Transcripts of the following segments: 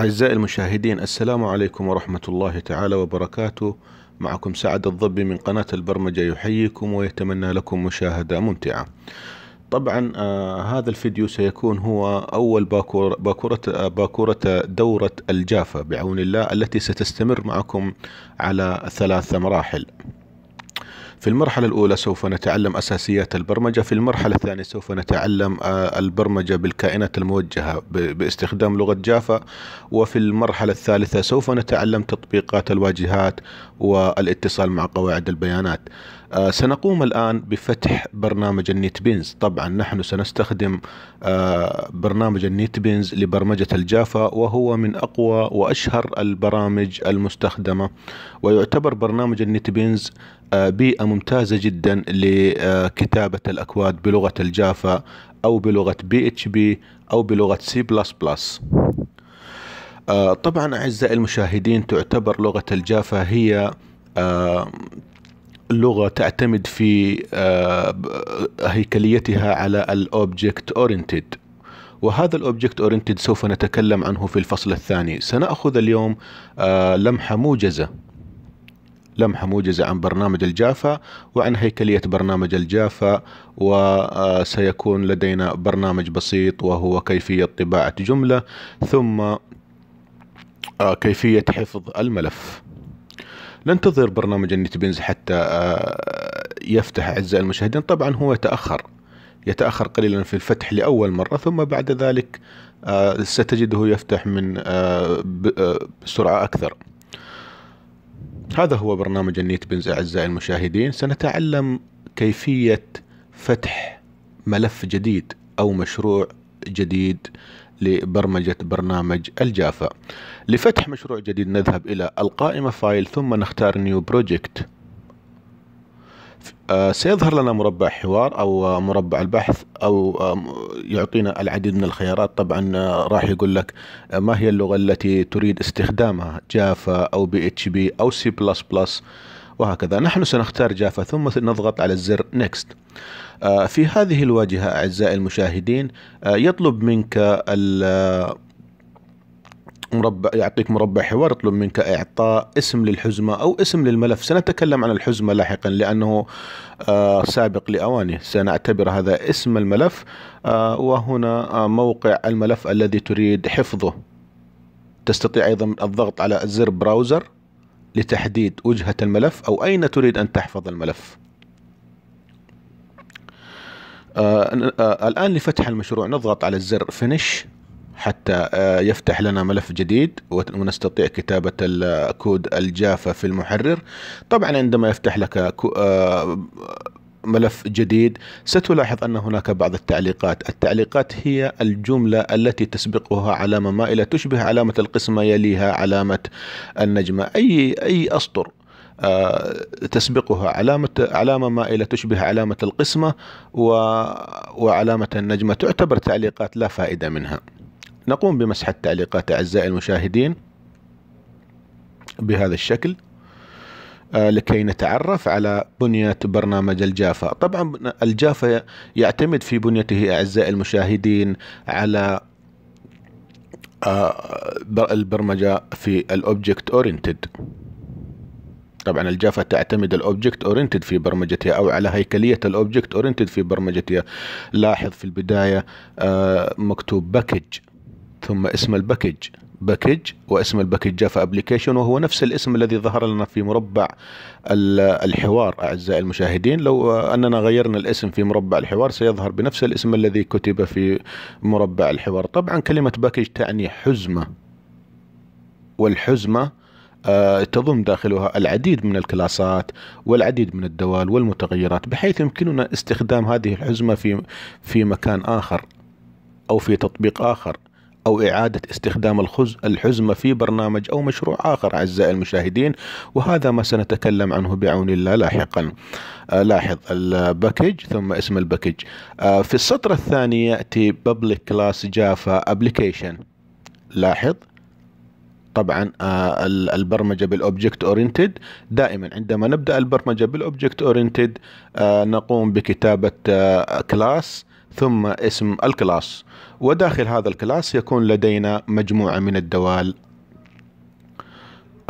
أعزائي المشاهدين السلام عليكم ورحمة الله تعالى وبركاته معكم سعد الضبي من قناة البرمجة يحييكم ويتمنى لكم مشاهدة ممتعة طبعا آه هذا الفيديو سيكون هو أول باكورة, باكورة, آه، باكورة دورة الجافة بعون الله التي ستستمر معكم على ثلاث مراحل في المرحلة الأولى سوف نتعلم أساسيات البرمجة في المرحلة الثانية سوف نتعلم آه، البرمجة بالكائنات الموجهة باستخدام لغة جافا وفي المرحلة الثالثة سوف نتعلم تطبيقات الواجهات والاتصال مع قواعد البيانات آه، سنقوم الآن بفتح برنامج النيت بينز طبعا نحن سنستخدم آه، برنامج النيت بينز لبرمجة الجافا وهو من أقوى وأشهر البرامج المستخدمة ويعتبر برنامج النيت بينز آه، بيئة ممتازة جدا لكتابة الأكواد بلغة الجافا أو بلغة بي اتش بي أو بلغة سي بلس بلس طبعا أعزائي المشاهدين تعتبر لغة الجافا هي آه، لغة تعتمد في آه، هيكليتها على الأوبجكت أورينتد وهذا الأوبجكت أورينتد سوف نتكلم عنه في الفصل الثاني سنأخذ اليوم لمحة موجزة لمحة موجزة عن برنامج الجافة وعن هيكلية برنامج الجافة وسيكون لدينا برنامج بسيط وهو كيفية طباعة جملة ثم آه، كيفية حفظ الملف ننتظر برنامج النتبنز حتى آه، يفتح أعزائي المشاهدين طبعا هو يتأخر يتأخر قليلا في الفتح لأول مرة ثم بعد ذلك آه، ستجده يفتح من بسرعة أكثر هذا هو برنامج النيت بنز أعزائي المشاهدين سنتعلم كيفية فتح ملف جديد أو مشروع جديد لبرمجة برنامج الجافا لفتح مشروع جديد نذهب إلى القائمة فايل ثم نختار نيو بروجكت آه، سيظهر لنا مربع حوار أو مربع البحث أو آه، يعطينا العديد من الخيارات طبعا آه، راح يقول لك ما هي اللغة التي تريد استخدامها جافا أو بي اتش بي أو سي بلس بلس وهكذا نحن سنختار جافا ثم نضغط على الزر نيكست في هذه الواجهة أعزائي المشاهدين يطلب منك مربع يعطيك مربع حوار يطلب منك إعطاء اسم للحزمة أو اسم للملف سنتكلم عن الحزمة لاحقا لأنه آه، سابق لأوانه سنعتبر هذا اسم الملف آه، وهنا آه، موقع الملف الذي تريد حفظه تستطيع أيضا الضغط على زر براوزر لتحديد وجهة الملف أو أين تريد أن تحفظ الملف الآن لفتح المشروع نضغط على الزر فينيش حتى آه، يفتح لنا ملف جديد ونستطيع كتابة الكود الجافة في المحرر طبعا عندما يفتح لك آه، ملف جديد ستلاحظ أن هناك بعض التعليقات التعليقات هي الجملة التي تسبقها علامة مائلة تشبه علامة القسمة يليها علامة النجمة أي, أي أسطر آه، تسبقها علامة علامة مائلة تشبه علامة القسمة و... وعلامة النجمة تعتبر تعليقات لا فائدة منها نقوم بمسح التعليقات أعزائي المشاهدين بهذا الشكل آه، لكي نتعرف على بنية برنامج الجافا طبعا الجافا يعتمد في بنيته أعزائي المشاهدين على آه، البرمجة في الأوبجكت أورينتد طبعا الجافا تعتمد الاوبجكت اورينتد في برمجتها او على هيكليه الاوبجكت اورينتد في برمجتها لاحظ في البدايه آه، مكتوب باكج ثم اسم الباكج باكج واسم الباكج جافا ابلكيشن وهو نفس الاسم الذي ظهر لنا في مربع الحوار اعزائي المشاهدين لو اننا غيرنا الاسم في مربع الحوار سيظهر بنفس الاسم الذي كتب في مربع الحوار طبعا كلمه باكج تعني حزمه والحزمه آه، تضم داخلها العديد من الكلاسات والعديد من الدوال والمتغيرات بحيث يمكننا استخدام هذه الحزمه في في مكان اخر او في تطبيق اخر أو إعادة استخدام الحزمة في برنامج أو مشروع آخر أعزائي المشاهدين وهذا ما سنتكلم عنه بعون الله لاحقا آه، لاحظ الباكج ثم اسم الباكج آه، في السطر الثاني يأتي Public Class Java Application لاحظ طبعا آه، البرمجه بالاوبجكت اورينتد دائما عندما نبدا البرمجه بالاوبجكت اورينتد نقوم بكتابه كلاس ثم اسم الكلاس وداخل هذا الكلاس يكون لدينا مجموعة من الدوال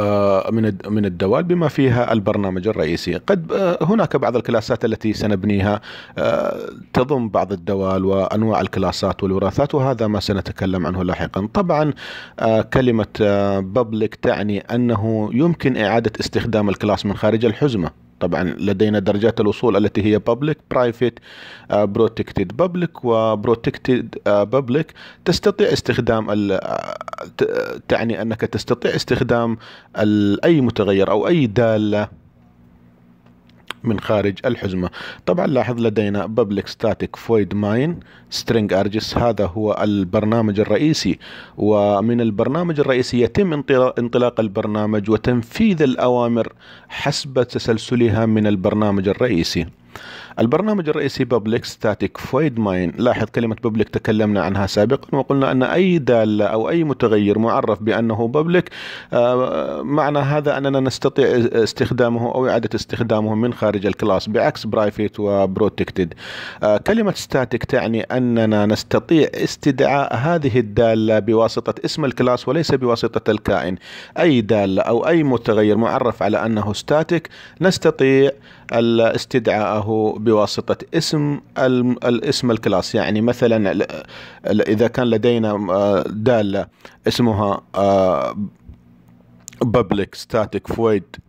آه، من من الدوال بما فيها البرنامج الرئيسي قد آه، هناك بعض الكلاسات التي سنبنيها آه، تضم بعض الدوال وانواع الكلاسات والوراثات وهذا ما سنتكلم عنه لاحقا طبعا كلمه بابليك تعني انه يمكن اعاده استخدام الكلاس من خارج الحزمه طبعا لدينا درجات الوصول التي هي public private آه، protected public و protected آه، public تستطيع استخدام ال... آه، تعني انك تستطيع استخدام ال... اي متغير او اي داله من خارج الحزمة طبعا لاحظ لدينا public static void main string args هذا هو البرنامج الرئيسي ومن البرنامج الرئيسي يتم انطلاق البرنامج وتنفيذ الأوامر حسب تسلسلها من البرنامج الرئيسي البرنامج الرئيسي بابليك ستاتيك فويد ماين لاحظ كلمة بابليك تكلمنا عنها سابقا وقلنا أن أي دالة أو أي متغير معرف بأنه بابليك آه، معنى هذا أننا نستطيع استخدامه أو إعادة استخدامه من خارج الكلاس بعكس برايفت وبروتكتد آه، كلمة ستاتيك تعني أننا نستطيع استدعاء هذه الدالة بواسطة اسم الكلاس وليس بواسطة الكائن أي دالة أو أي متغير معرف على أنه ستاتيك نستطيع الاستدعاء أعضائه بواسطة اسم الاسم الكلاس يعني مثلا إذا كان لدينا آه، دالة اسمها آه، public static void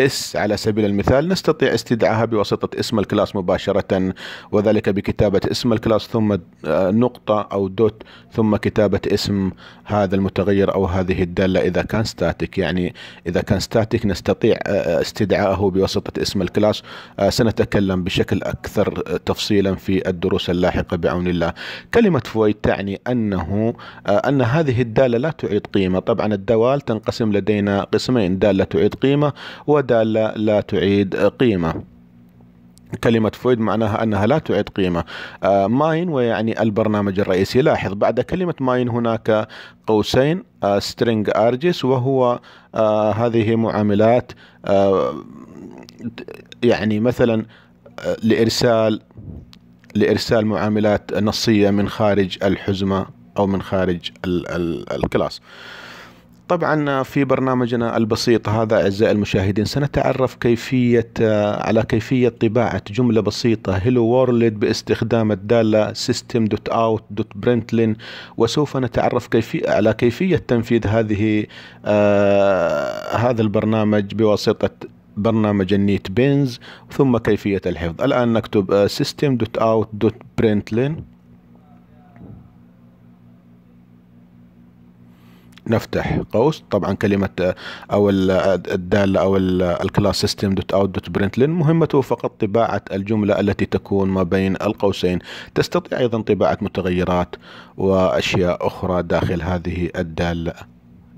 اس على سبيل المثال نستطيع استدعاها بواسطة اسم الكلاس مباشرة وذلك بكتابة اسم الكلاس ثم آه، نقطة أو دوت ثم كتابة اسم هذا المتغير أو هذه الدالة إذا كان ستاتيك يعني إذا كان ستاتيك نستطيع آه، آه، استدعائه بواسطة اسم الكلاس سنتكلم بشكل أكثر تفصيلا في الدروس اللاحقة بعون الله كلمة فويد تعني أنه أن هذه الدالة لا تعيد قيمة طبعا الدوال تنقسم لدينا قسمين دالة تعيد قيمة و دالة لا تعيد قيمة كلمة فويد معناها أنها لا تعيد قيمة آه ماين ويعني البرنامج الرئيسي لاحظ بعد كلمة ماين هناك قوسين آه سترينج أرجس وهو آه هذه معاملات آه، يعني مثلا آه، لإرسال لإرسال معاملات نصية من خارج الحزمة أو من خارج ال ال الكلاس طبعا في برنامجنا البسيط هذا اعزائي المشاهدين سنتعرف كيفيه على كيفيه طباعه جمله بسيطه هلو وورلد باستخدام الداله سيستم دوت اوت دوت برنتلين وسوف نتعرف كيفية على كيفيه تنفيذ هذه آه هذا البرنامج بواسطه برنامج النيت بينز ثم كيفيه الحفظ الان نكتب آه، system.out.println نفتح قوس طبعا كلمة آه، أو آه، الدالة أو آه، الكلاس سيستم دوت أوت دوت برنتلن مهمته فقط طباعة الجملة التي تكون ما بين القوسين تستطيع أيضا طباعة متغيرات وأشياء أخرى داخل هذه الدالة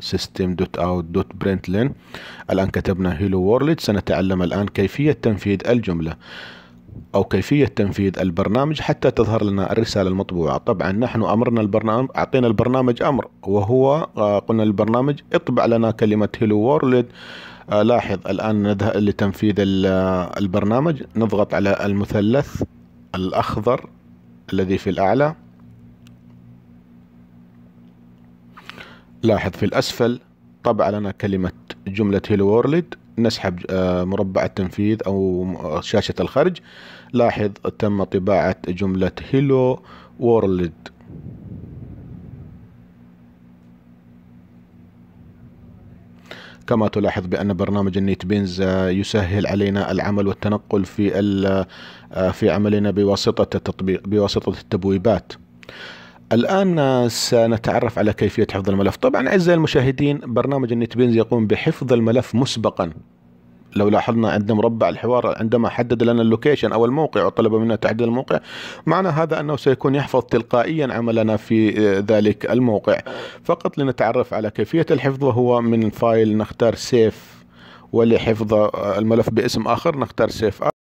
سيستم دوت أوت دوت برنتلن الآن كتبنا هيلو وورلد سنتعلم الآن كيفية تنفيذ الجملة أو كيفية تنفيذ البرنامج حتى تظهر لنا الرسالة المطبوعة طبعا نحن أمرنا البرنامج أعطينا البرنامج أمر وهو آه، قلنا للبرنامج اطبع لنا كلمة هيلو آه، وورلد لاحظ الآن نذهب لتنفيذ آه، البرنامج نضغط على المثلث الأخضر الذي في الأعلى لاحظ في الأسفل طبع لنا كلمة جملة هيلو وورلد نسحب آه، مربع التنفيذ أو آه، شاشة الخرج لاحظ تم طباعة جملة هيلو وورلد كما تلاحظ بأن برنامج النيت بينز آه، يسهل علينا العمل والتنقل في في عملنا بواسطة التطبيق بواسطة التبويبات الآن سنتعرف على كيفية حفظ الملف طبعا أعزائي المشاهدين برنامج النت بينز يقوم بحفظ الملف مسبقا لو لاحظنا عند مربع الحوار عندما حدد لنا اللوكيشن او الموقع وطلب منا تحديد الموقع معنى هذا انه سيكون يحفظ تلقائيا عملنا في آه، ذلك الموقع فقط لنتعرف على كيفيه الحفظ وهو من فايل نختار سيف ولحفظ آه، الملف باسم اخر نختار سيف